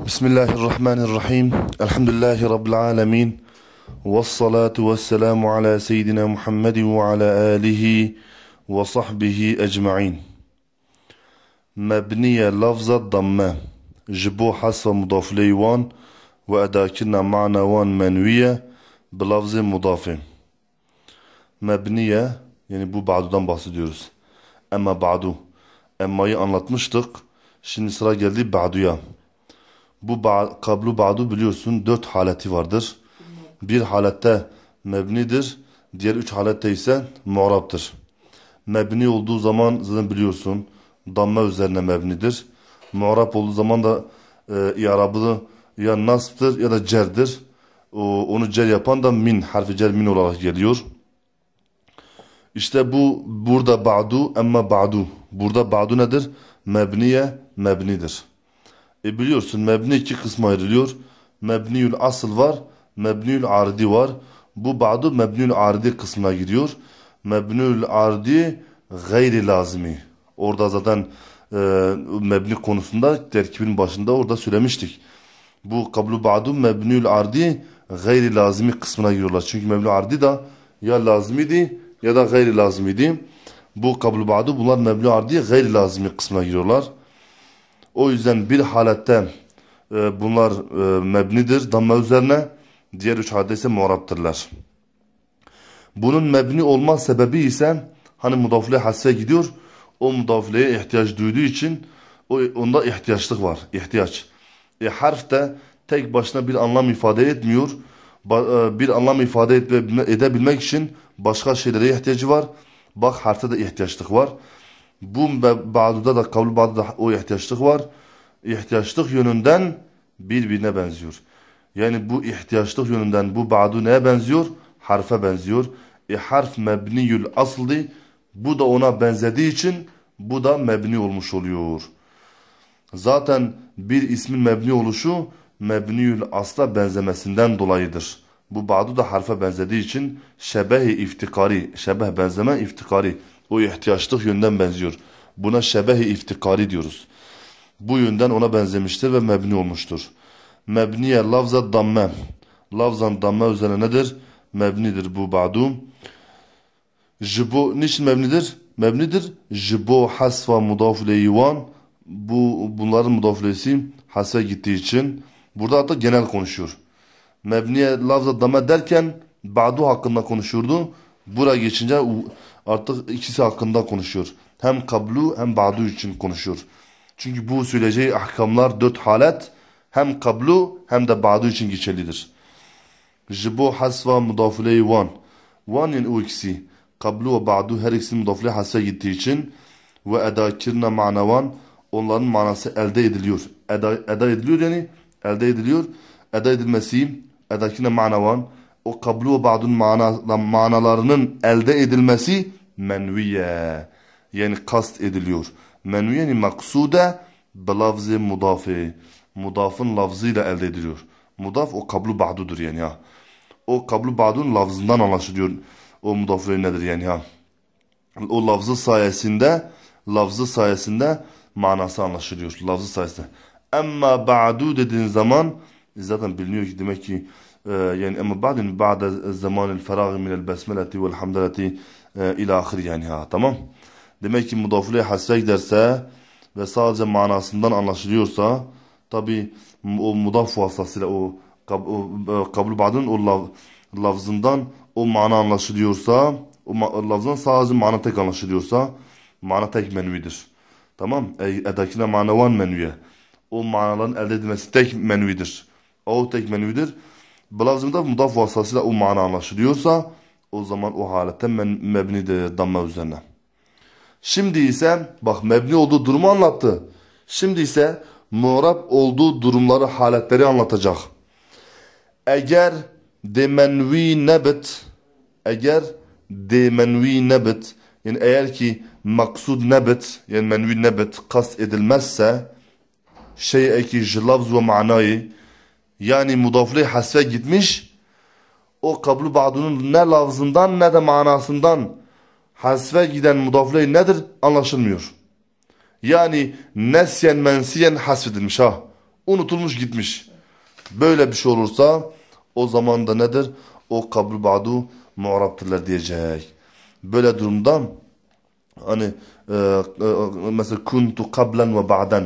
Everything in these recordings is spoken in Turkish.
بسم الله الرحمن الرحيم الحمد لله رب العالمين والصلاة والسلام على سيدنا محمد وعلى آله وصحبه أجمعين مبنية لفظة ضمة جبو حذف مضاف ليوان كنا معنى وان منوية بلفظ مضاف مبنية yani bu Badu'dan bahsediyoruz. Ama أما Emma'yı anlatmıştık. Şimdi sıra geldi Badu'ya. Bu ba kablu ba'du biliyorsun dört haleti vardır. Bir halette mebnidir. Diğer üç halette ise muaraptır. Mebni olduğu zaman zaten biliyorsun damma üzerine mebnidir. Muarap olduğu zaman da e, i'rabı ya nasb'tır ya da cerdir. O, onu cer yapan da min harfi cer min olarak geliyor. İşte bu burada ba'du emma ba'du. Burada ba'du nedir? Mebniye mebnidir. E biliyorsun mebni iki kısma ayrılıyor. Mebniül asıl var, mebniül ardi var. Bu ba'du mebniül ardi kısmına giriyor. Mebniül ardi gayri lazimi. Orada zaten e, mebni konusunda terkibin başında orada söylemiştik. Bu kablu ba'du mebniül ardi gayri lazimi kısmına giriyorlar. Çünkü mebni ardi da ya lazimidi ya da gayri lazimidi. Bu kablu ba'du bunlar mebni ardi gayri lazimi kısmına giriyorlar. O yüzden bir halette e, bunlar e, mebnidir damma üzerine. Diğer üç halde ise muaraptırlar. Bunun mebni olma sebebi ise hani mudafile hasse gidiyor. O mudafileye ihtiyaç duyduğu için o, onda ihtiyaçlık var. İhtiyaç. E, harf de tek başına bir anlam ifade etmiyor. Ba, e, bir anlam ifade edebilmek için başka şeylere ihtiyacı var. Bak harfte de ihtiyaçlık var bu bazıda da kabul, bazıda o ihtiyaçlık var. İhtiyaçlık yönünden birbirine benziyor. Yani bu ihtiyaçlık yönünden bu ba'du neye benziyor? Harfe benziyor. E harf mebniyül asli. Bu da ona benzediği için bu da mebni olmuş oluyor. Zaten bir ismin mebni oluşu mebniyül asla benzemesinden dolayıdır. Bu ba'du da harfe benzediği için şebehi iftikari, şebeh benzeme iftikari o ihtiyaçlık yönden benziyor. Buna şebehi iftikari diyoruz. Bu yönden ona benzemiştir ve mebni olmuştur. Mebniye lafza damme. Lafzan damme üzerine nedir? Mebnidir bu ba'dum. Jibo niçin mebnidir? Mebnidir. Jibo hasva mudafule yuvan. Bu, bunların mudafulesi hasfe gittiği için. Burada hatta genel konuşuyor. Mebniye lafza damme derken ba'du hakkında konuşurdu. Bura geçince artık ikisi hakkında konuşuyor. Hem kablu hem ba'du için konuşuyor. Çünkü bu söyleyeceği ahkamlar dört halet hem kablu hem de ba'du için geçerlidir. Jibo hasva mudafile van. Van'ın o ikisi. Kablu ve ba'du her ikisinin mudafile hasva gittiği için ve edakirne manavan onların manası elde ediliyor. Eda, eda ediliyor yani elde ediliyor. Eda edilmesi edakirne manavan o kablu ba'dun mana, manalarının elde edilmesi menviye yani kast ediliyor. Menviyeni maksude belavzi mudafi mudafın lafzıyla elde ediliyor. Mudaf o kablu ba'dudur yani ya. O kablu ba'dun lafzından anlaşılıyor. O mudafı nedir yani ya. O lafzı sayesinde lafzı sayesinde manası anlaşılıyor. Lafzı sayesinde. Ama ba'du dediğin zaman zaten biliniyor ki demek ki ee, yani ama يعني أما بعد بعد الزمان الفراغ من البسملة والحمدلة إلى آخر yani ha tamam. Demek ki mudafiliye hasre giderse ve sadece manasından anlaşılıyorsa tabi o mudaf vasıtasıyla o kab e, kabul badın o lav, lafzından o mana anlaşılıyorsa o ma lafzdan sadece mana tek anlaşılıyorsa mana tek menvidir. Tamam. E, edakine manavan menviye. O manaların elde edilmesi tek menvidir. O tek menvidir. Belazımda mudaf vasıtasıyla o mana anlaşılıyorsa o zaman o halette mebni de damma üzerine. Şimdi ise bak mebni olduğu durumu anlattı. Şimdi ise muğrab olduğu durumları haletleri anlatacak. Eğer demenvi nebet eğer demenvi nebet yani eğer ki maksud nebet yani menvi nebet kast edilmezse şey ki lafz ve manayı yani mudaflı hasfe gitmiş. O kablu ba'dunun ne lafzından ne de manasından hasfe giden mudaflı nedir anlaşılmıyor. Yani nesyen mensiyen hasfedilmiş ha. Unutulmuş gitmiş. Böyle bir şey olursa o zaman da nedir? O kablu ba'du mu'raptırlar diyecek. Böyle durumda hani e, e, e, mesela kuntu kablen ve ba'den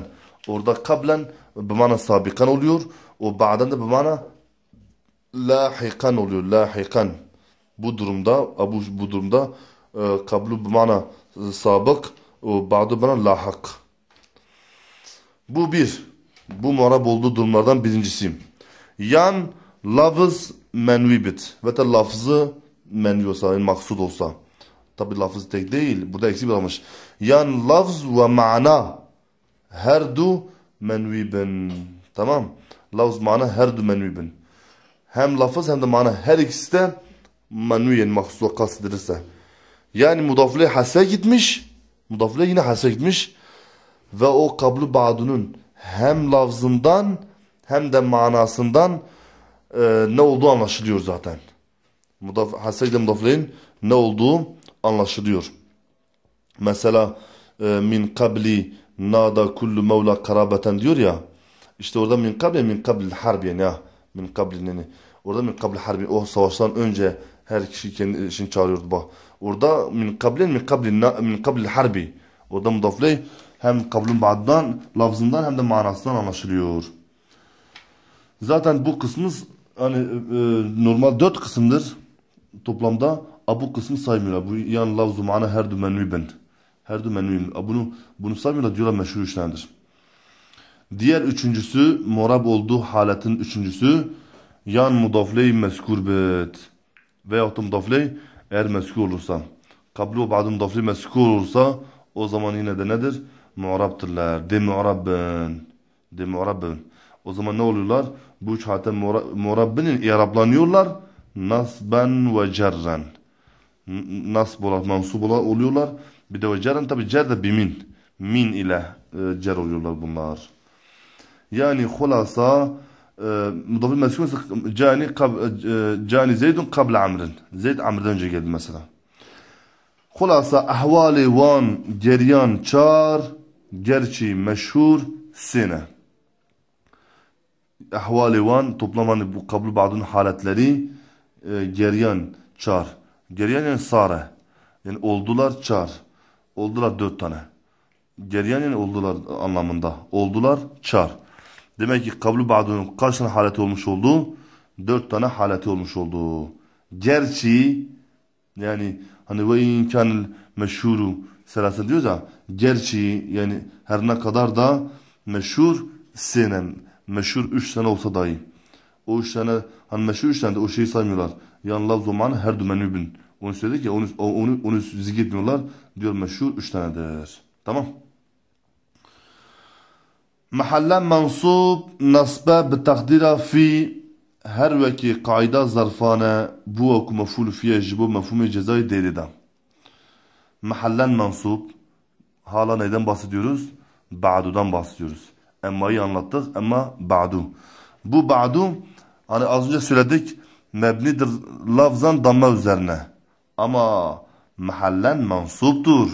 orada kablen bimana sabikan oluyor. O ba'dan da bimana lahikan oluyor. Lahikan. Bu durumda bu, bu durumda e, kablu bimana e, sabık o ba'du bana lahak. Bu bir. Bu muharap olduğu durumlardan birincisi. Yan lafız menvibit. Ve de lafzı menvi olsa, yani maksud olsa. Tabi lafız tek değil. Burada eksik bir almış. Yan lafz ve mana her du menvibin. Tamam. Lafız mana her du menvibin. Hem lafız hem de mana her ikisi de menviyen mahsusa kastedilirse. Yani mudafle hasa gitmiş. Mudafle yine hasa gitmiş. Ve o kablu ba'dunun hem lafzından hem de manasından e, ne olduğu anlaşılıyor zaten. Mudaf hasa ile mudafleyin ne olduğu anlaşılıyor. Mesela e, min kabli nada kullu mevla karabeten diyor ya. İşte orada min kable min kablil harbi yani ha. Min kable yani. Orada min kable harbi o savaştan önce her kişi kendi için çağırıyordu bak. Orada min kable min kable min kable harbi. Orada mudafley hem kablin ba'dan lafzından hem de manasından anlaşılıyor. Zaten bu kısmımız hani e, e normal dört kısımdır toplamda. A bu kısmı saymıyorlar. Bu yani lafzu mana her dümenü bend. Her du memnun. Bunu, bunu saymıyorlar diyorlar meşhur işlerdir. Diğer üçüncüsü morab olduğu haletin üçüncüsü yan mudafley meskurbet veyahut da mudafley eğer meskur olursa. Kablu ba'du mudafley meskur olursa o zaman yine de nedir? Mu'rabtırlar. De mu'rabbin. De mu'rabbin. O zaman ne oluyorlar? Bu üç hatem mu'rabbinin i'rablanıyorlar. Nasben ve cerren. Nasb olarak mansup oluyorlar. Bir de o ceren tabi cer de bimin. Min ile e, cer oluyorlar bunlar. Yani hulasa e, mudafi meskun cani, kab, e, e cani zeydun kable amrin. Zeyd amrden önce geldi mesela. Hulasa ahvali van geryan çar gerçi meşhur sene. Ahvali van toplamanı hani bu kabul badun haletleri e, geryan çar. Geryan yani sare. Yani oldular çar. Oldular dört tane. Geriyen yani oldular anlamında. Oldular çar. Demek ki kablu ba'dunun kaç tane haleti olmuş oldu? Dört tane haleti olmuş oldu. Gerçi yani hani ve imkanil meşhuru selasa diyor da Gerçi yani her ne kadar da meşhur senen. Meşhur üç sene olsa dahi. O üç tane hani meşhur üç tane de o şeyi saymıyorlar. Yani lafzu man her dümenübün. Onu söyledik ya onu, onu, onu zikretmiyorlar. Diyor meşhur üç tanedir. Tamam. Mahalle mansub nasbe bi takdira fi her veki kaida zarfane bu oku meful fiye jibu mefhumu cezai delida. Mahallen mansub hala neyden bahsediyoruz? Ba'du'dan bahsediyoruz. Emma'yı anlattık. ama ba'du. Bu ba'du hani az önce söyledik mebnidir lafzan damma üzerine ama mahallen mansubdur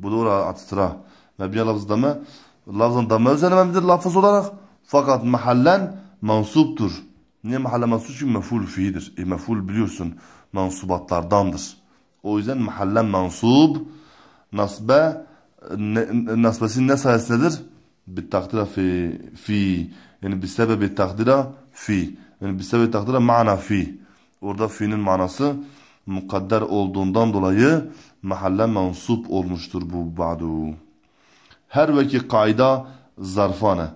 Bu da oraya atıra. Ve bir lafızdama, lafızdama özellememdir lafız olarak. Fakat mahallen mansubdur. Niye mahalle mansub Çünkü meful fiildir. E meful biliyorsun mansubatlardandır. O yüzden mahallen mansub nasbe ne, nasbesi ne sayesindedir? Bir takdira fi, fi. Yani bir sebebi takdira fi. Yani bir sebebi takdira mana fi. Orada fi'nin manası mukadder olduğundan dolayı mahalle mensup olmuştur bu ba'du. Her veki kaida zarfane.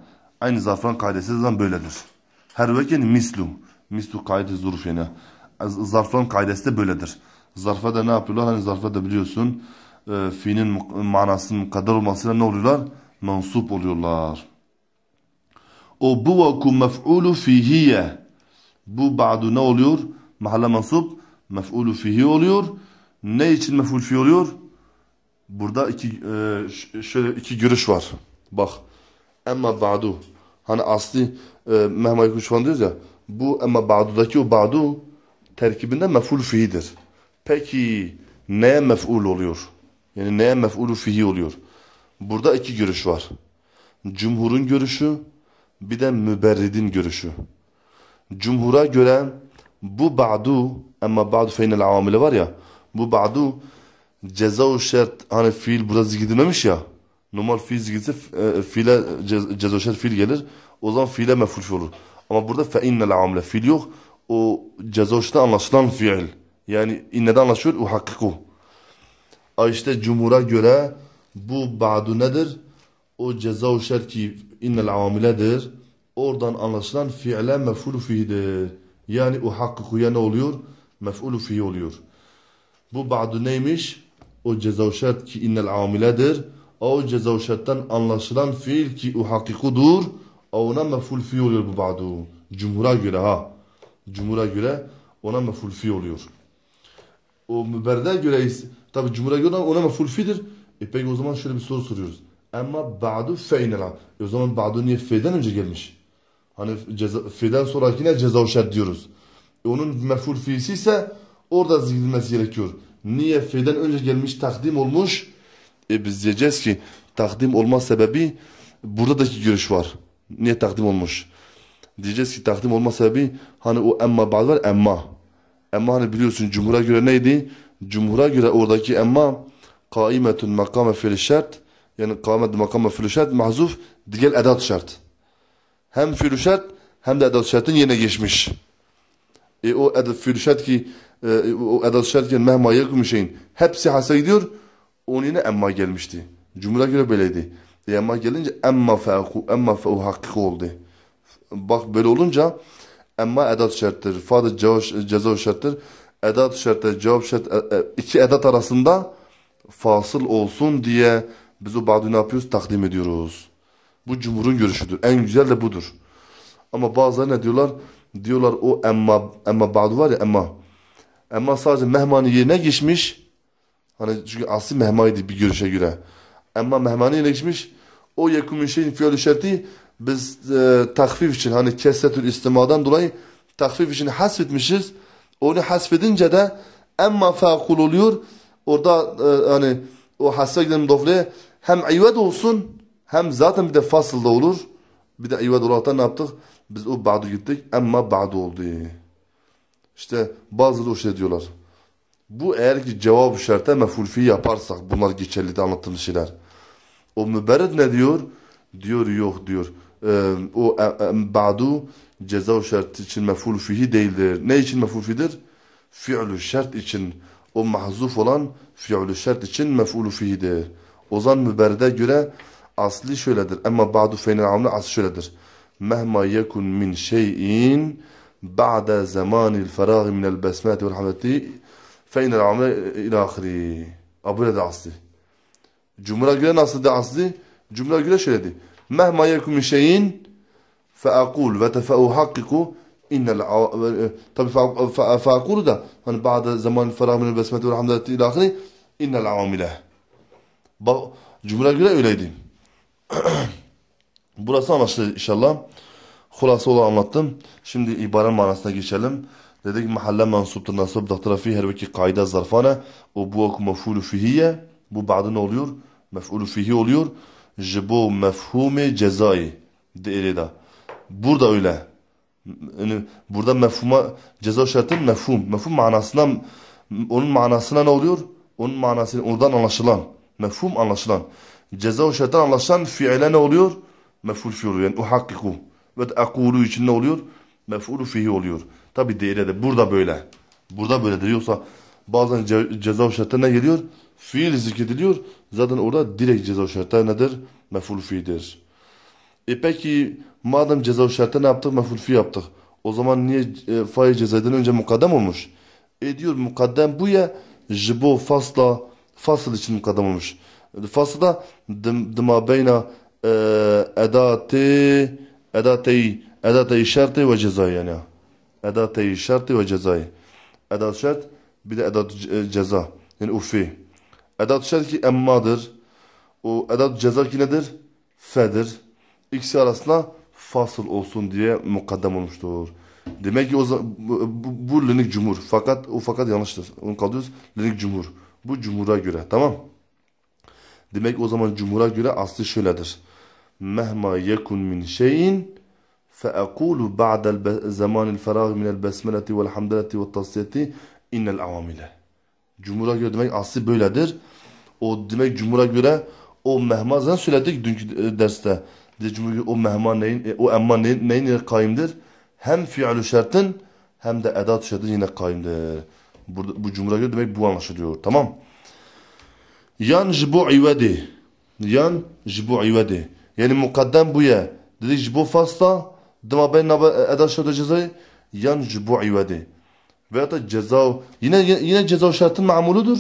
Aynı zarfan kaidesi zaten böyledir. Her vekin mislu. Mislu kaidi zuruf yani. Zarfan kaidesi de böyledir. Zarfa da ne yapıyorlar? Hani zarfa da biliyorsun e, fiilin manasının mukadder olmasıyla ne oluyorlar? Mensup oluyorlar. O bu vakum mef'ulu fihiye. Bu ba'du ne oluyor? Mahalle mensup mef'ulü fihi oluyor. Ne için mef'ul fihi oluyor? Burada iki e, şöyle iki görüş var. Bak. Emma ba'du. Hani asli e, Mehmet Aykut şu diyoruz ya. Bu emma ba'dudaki o ba'du terkibinde mef'ul fihidir. Peki neye mef'ul oluyor? Yani neye mef'ulü fihi oluyor? Burada iki görüş var. Cumhurun görüşü bir de müberridin görüşü. Cumhura göre bu ba'du ama ba'du feynel avamili var ya bu ba'du ceza u şart hani fiil burada zikredilmemiş ya normal fiil zikredilse e, e fiile ceza u şart fiil gelir o zaman fiile meful olur. Ama burada fe innel amle fiil yok o ceza u şartta anlaşılan fiil yani inneden anlaşıyor uhakkiku. işte cumhura göre bu ba'du nedir? O ceza u şart ki innel avamiledir. Oradan anlaşılan fiile mefulu fihidir. Yani uhakkukuya ne oluyor? Mef'ulu fihi oluyor. Bu ba'du neymiş? O cezavşat ki innel amiledir. O cezavşattan anlaşılan fiil ki uhakkikudur. Ona mef'ul fihi oluyor bu ba'du. Cumhur'a göre ha. Cumhur'a göre ona mef'ul fihi oluyor. O müberde göre tabi cumhur'a göre ona mef'ul fihidir. E peki o zaman şöyle bir soru soruyoruz. Ama ba'du fe'inel E o zaman ba'du niye fe'den önce gelmiş? Hani ceza, fi'den sonrakine ceza uşat diyoruz. E onun meful fi'si ise orada zikredilmesi gerekiyor. Niye fi'den önce gelmiş takdim olmuş? E biz diyeceğiz ki takdim olma sebebi burada da ki görüş var. Niye takdim olmuş? Diyeceğiz ki takdim olma sebebi hani o emma ba'd var emma. Emma hani biliyorsun cumhura göre neydi? Cumhura göre oradaki emma kaimetun makame fil şart yani kaimet makame fil şart mahzuf diğer edat şart. Hem fürüşet hem de edelsüretin yine geçmiş. E o edel fürüşet ki e, o edelsüret ki mehma yakmışın hepsi hasa gidiyor. Onun yerine emma gelmişti. Cumhur'a göre böyleydi. E, emma gelince emma fe'u emma fe'u hakkı oldu. Bak böyle olunca emma edat şarttır. Fadı ceza şarttır. Edat şarttır. Cevap şart e, e, iki edat arasında fasıl olsun diye biz o badu ne yapıyoruz? Takdim ediyoruz. Bu cumhurun görüşüdür. En güzel de budur. Ama bazıları ne diyorlar? Diyorlar o emma, emma ba'du var ya emma. Emma sadece mehmanın yerine geçmiş. Hani çünkü asli mehmaydı bir görüşe göre. Emma mehmanın yerine geçmiş. O yekumün şeyin fiyatı şerti biz e, takfif için hani kesretül istimadan dolayı takfif için hasfetmişiz. Onu hasfedince de emma feakul oluyor. Orada e, hani o hasfe giden hem ived olsun hem zaten bir de fasıl da olur. Bir de ivad olaraktan ne yaptık? Biz o ba'du gittik. Emma ba'du oldu. İşte bazıları o şey diyorlar. Bu eğer ki cevap şerte mefulfi yaparsak bunlar geçerli de anlattığımız şeyler. O müberred ne diyor? Diyor yok diyor. Ee, o ba'du ceza şart için meful fihi değildir. Ne için meful fihidir? Fi'lü şart için. O mahzuf olan fi'lü şart için meful fihidir. O zaman müberrede göre asli şöyledir. Ama ba'du feynel amle asli şöyledir. Mehma yekun min şeyin ba'da zamanil ferâhi minel besmâti vel hamleti feynel ila ahri. ilâhiri. Abone de asli. Cumhur'a göre nasıl de asli? Cumhur'a göre şöyle de. Mehma yekun min şeyin feakul ve tefeuhakkiku innel tabi feakulu da hani ba'de zamanil ferâhi minel besmâti vel hamdeti ilâhiri innel amile. Cumhur'a göre öyleydi. Burası anlaştı inşallah. Hulası olarak anlattım. Şimdi ibarenin manasına geçelim. Dedik mahalle mensuptur nasıl dahtara fi her veki kaide zarfane. O bu mef'ulü fihiye. Bu ba'da ne oluyor? Mef'ulü fihi oluyor. Jibu mefhume cezai. Diğeri Burada öyle. Yani burada mefhuma ceza şartın mefhum. Mefhum manasına onun manasına ne oluyor? Onun manasını oradan anlaşılan. Mefhum anlaşılan. Ceza ve şeytan anlaşan fiile ne oluyor? Mef'ul fi oluyor. Yani uhakkiku. Ve ekulu için ne oluyor? Mef'ulu fihi oluyor. Tabi değeri de burada böyle. Burada böyledir. Yoksa bazen ce ceza ve şeytan ne geliyor? Fiil zikrediliyor. Zaten orada direkt ceza ve şeytan nedir? Mef'ul fiidir E peki madem ceza ve şeytan ne yaptık? Mef'ul fi yaptık. O zaman niye e, fail cezadan önce mukaddem olmuş? E diyor mukaddem bu ya jibo fasla fasıl için mukaddem olmuş. الفصل دما بين أداة أداة أداة الشرط وجزاء يعني أداة الشرط وجزاء أداة شرط bir de edat e, ceza yani ufi. Edat şer ki emmadır. O edat ceza ki nedir? Fedir. İkisi arasında fasıl olsun diye mukaddem olmuştur. Demek ki o bu, bu, bu linik cumhur. Fakat o fakat yanlıştır. Onu kalıyoruz. Linik cumhur. Bu cumhura göre. Tamam Demek o zaman cumhura göre aslı şöyledir. Mehma yekun min şeyin feekulu ba'del zamanil ferag minel besmeleti vel hamdeleti ve tasiyeti innel avamile. Cumhura göre demek aslı böyledir. O demek cumhura göre o mehma zaten söyledik dünkü e, derste. De cumhur o mehma neyin, e, o emma neyin, neyin kaimdir? Hem fiilü şertin hem de edat şertin yine kaimdir. Burada, bu cumhura göre demek bu anlaşılıyor. Tamam Yan jbu ivedi. Yan jbu ivedi. Yani mukaddem bu ye. Dedi jbu fasta. dema ben e, eda şurada cezayı. Yan jbu ivedi. Veya da ceza yine yine ceza şartın mamuludur.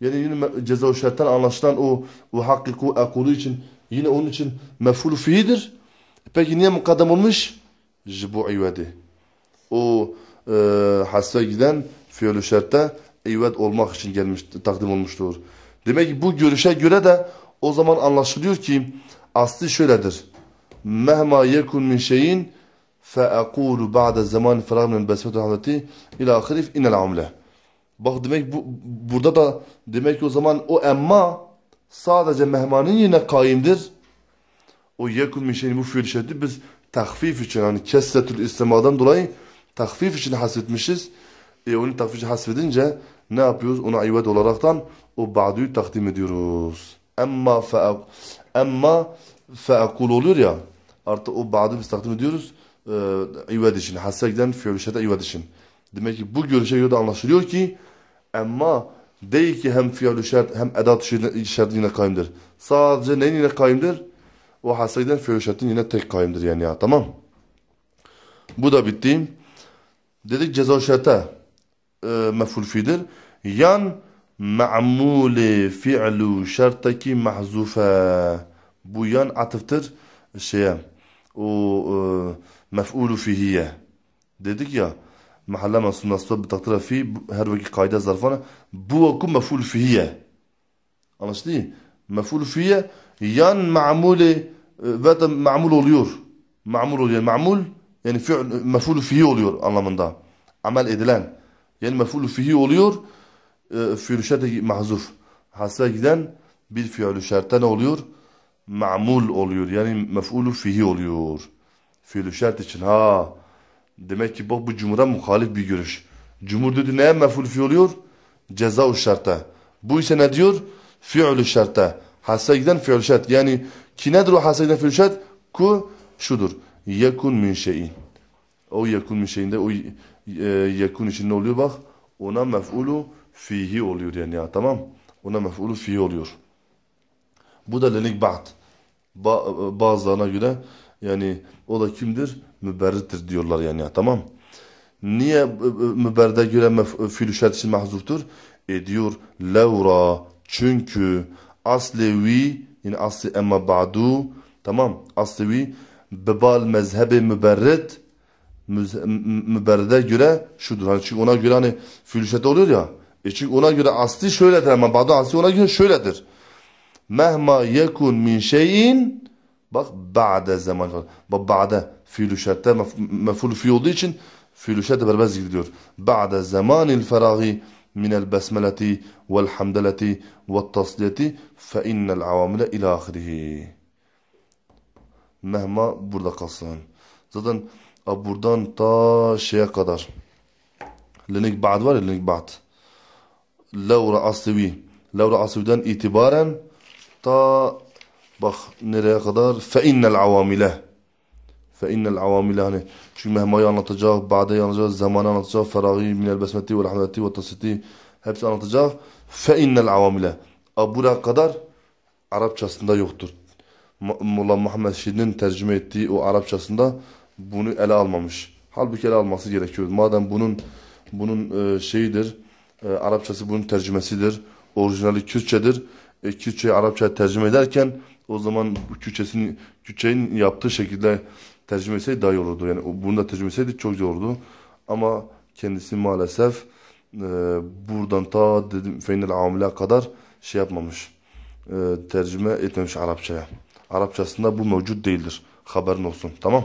Yani yine ceza şarttan anlaşılan o o hakiku akulu için yine onun için mef'ul fihidir. Peki niye mukaddem olmuş? Jbu ivedi. O e, hasfe giden fiyolu şartta ivad olmak için gelmiş, takdim olmuştur. Demek ki bu görüşe göre de o zaman anlaşılıyor ki aslı şöyledir. Mehma yekun min şeyin feekulu ba'de zaman ferag min besmetu hamleti ila ahirif inel amle. Bak demek bu, burada da demek ki o zaman o emma sadece mehmanın yine kaimdir. O yekun min şeyin bu fiil biz tahfif için yani kesretül istemadan dolayı tahfif için hasretmişiz. E onu tahfif için hasredince ne yapıyoruz? Ona ived olaraktan o ba'duyu takdim ediyoruz. Emma fe emma fe'kul olur ya artık o ba'du biz takdim ediyoruz. E, ived için. Hassegden fiilşete ived için. Demek ki bu görüşe göre de anlaşılıyor ki emma değil ki hem fiil hem edat şart yine kaimdir. Sadece neyin yine kaimdir? O hasreden fiil şartın yine tek kayımdır yani ya tamam. Bu da bitti. Dedik ceza şarta e, meful fidir. Yan ma'muli fi'lu şertteki mahzufe. Bu yan atıftır şeye. O e, mef'ulu fihiye. Dedik ya. Mahalle mensubu nasıba bir takdire fi her vakit kaide zarfana. Bu vakum mef'ulu fihiye. Anlaşıldı mı? Mef'ulu fihiye yan ma'muli e, ve de ma'mul oluyor. Ma'mul oluyor. Ma'mul yani fi'l mef'ulu fihi oluyor anlamında. Amel edilen. Yani mef'ulü fihi oluyor. E, fiil şer'de mahzuf. Hasbe giden bir fiil şer'te ne oluyor? Ma'mul oluyor. Yani mef'ulü fihi oluyor. Fiil şer'te için ha. Demek ki bak bu cumhura muhalif bir görüş. Cumhur dedi neye mef'ulü fihi oluyor? Ceza-u şer'te. Bu ise ne diyor? Fiil şer'te. Hasbe giden fiil şer'te. Yani ki nedir o hasbe giden fiil şer'te? Ku şudur. Yekun min şeyin. O yakun şeyinde o e, yakun için oluyor bak? Ona mef'ulu fihi oluyor yani ya tamam. Ona mef'ulu fihi oluyor. Bu da lelik ba'd. Ba bazılarına göre yani o da kimdir? Müberrittir diyorlar yani ya tamam. Niye e, e, müberde göre mef'ulü e, şart için mahzuftur? E diyor levra çünkü aslevi yani asli emma ba'du tamam aslevi bebal mezhebi müberrit müberrede göre şudur. Hani çünkü ona göre hani fülşete oluyor ya. E çünkü ona göre asli şöyledir ama badu asli ona göre şöyledir. Mehma yekun min şeyin bak ba'de zaman Bak ba'de fiilü şertte fi olduğu için fiilü şertte beraber Ba'de zamanil feragi minel besmeleti vel hamdeleti vel tasliyeti fe innel avamile ilahirihi. Mehma burada kalsın. Zaten buradan ta şeye kadar. Lenik Ba'd var ya Lenik Ba'd. Laura Asibi. Laura Asibi'den itibaren ta bak nereye kadar fe innel avamile. Fe innel avamile hani. Çünkü mehmayı anlatacak, ba'de anlatacak, zamanı anlatacak, feragi minel besmeti ve rahmeti ve tasiti hepsi anlatacak. Fe innel avamile. Buraya kadar Arapçasında yoktur. Molla Muhammed Şirin'in tercüme ettiği o Arapçasında bunu ele almamış. Halbuki ele alması gerekiyordu. Madem bunun bunun e, şeyidir, e, Arapçası bunun tercümesidir, orijinali Kürtçedir. E, Kürtçeyi Arapçaya tercüme ederken o zaman Kürtçesinin, Kürtçenin yaptığı şekilde tercüme etseydi daha iyi olurdu. Yani bunu da tercüme etseydi çok iyi olurdu. Ama kendisi maalesef e, buradan ta dedim Feynel Amile kadar şey yapmamış. E, tercüme etmemiş Arapçaya. Arapçasında bu mevcut değildir. Haberin olsun. Tamam